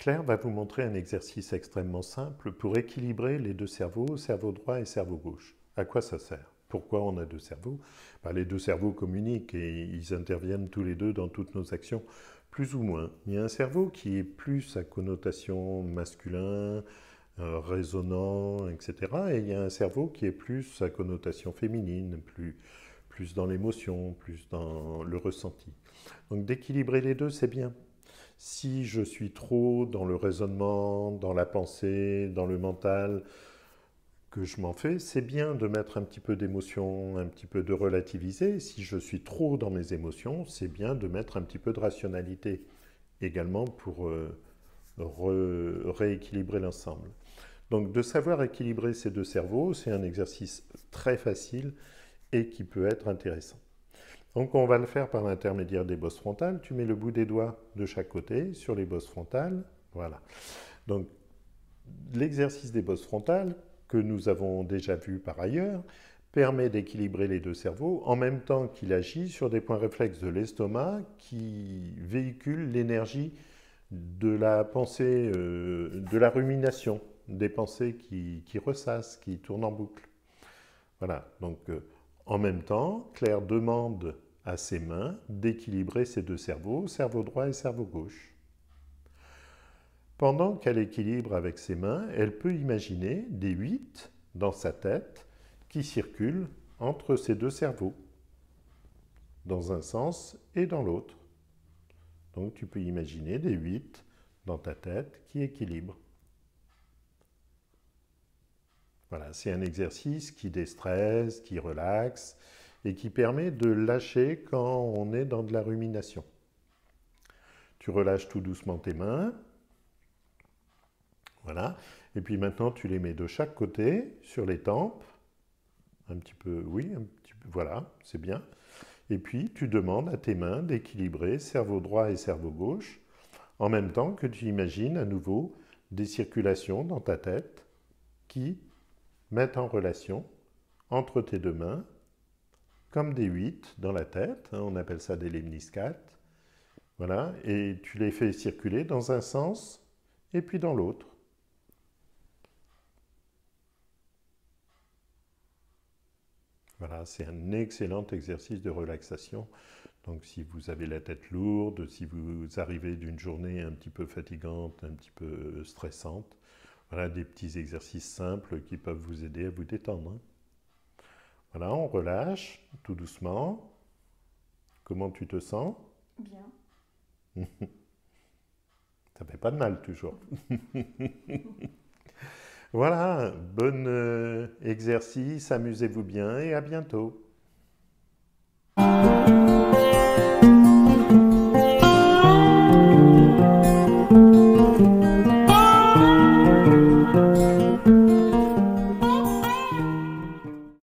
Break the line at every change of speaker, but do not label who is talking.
Claire va vous montrer un exercice extrêmement simple pour équilibrer les deux cerveaux, cerveau droit et cerveau gauche. À quoi ça sert Pourquoi on a deux cerveaux bah, Les deux cerveaux communiquent et ils interviennent tous les deux dans toutes nos actions, plus ou moins. Il y a un cerveau qui est plus à connotation masculin, euh, raisonnant, etc. Et il y a un cerveau qui est plus à connotation féminine, plus dans l'émotion, plus dans le ressenti. Donc d'équilibrer les deux, c'est bien. Si je suis trop dans le raisonnement, dans la pensée, dans le mental, que je m'en fais, c'est bien de mettre un petit peu d'émotion, un petit peu de relativiser. Si je suis trop dans mes émotions, c'est bien de mettre un petit peu de rationalité également pour euh, rééquilibrer l'ensemble. Donc de savoir équilibrer ces deux cerveaux, c'est un exercice très facile et qui peut être intéressant. Donc on va le faire par l'intermédiaire des bosses frontales. Tu mets le bout des doigts de chaque côté sur les bosses frontales. Voilà. Donc l'exercice des bosses frontales, que nous avons déjà vu par ailleurs, permet d'équilibrer les deux cerveaux en même temps qu'il agit sur des points réflexes de l'estomac qui véhiculent l'énergie de la pensée, euh, de la rumination, des pensées qui, ressassent, qui tournent en boucle. Voilà, donc euh, en même temps, Claire demande à ses mains d'équilibrer ses deux cerveaux, cerveau droit et cerveau gauche. Pendant qu'elle équilibre avec ses mains, elle peut imaginer des huit dans sa tête qui circulent entre ses deux cerveaux, dans un sens et dans l'autre. Donc tu peux imaginer des huit dans ta tête qui équilibrent. Voilà, c'est un exercice qui déstresse, qui relaxe et qui permet de lâcher quand on est dans de la rumination. Tu relâches tout doucement tes mains. Voilà. Et puis maintenant, tu les mets de chaque côté sur les tempes. Un petit peu, oui, un petit peu, voilà, c'est bien. Et puis, tu demandes à tes mains d'équilibrer cerveau droit et cerveau gauche, en même temps que tu imagines à nouveau des circulations dans ta tête qui Mettre en relation entre tes deux mains, comme des huit dans la tête, hein, on appelle ça des lemniscates. Voilà, et tu les fais circuler dans un sens et puis dans l'autre. Voilà, c'est un excellent exercice de relaxation. Donc si vous avez la tête lourde, si vous arrivez d'une journée un petit peu fatigante, un petit peu stressante, voilà des petits exercices simples qui peuvent vous aider à vous détendre. Hein. Voilà, on relâche tout doucement. Comment tu te sens Bien. Ça fait pas de mal toujours. voilà, bon euh, exercice, amusez-vous bien et à bientôt.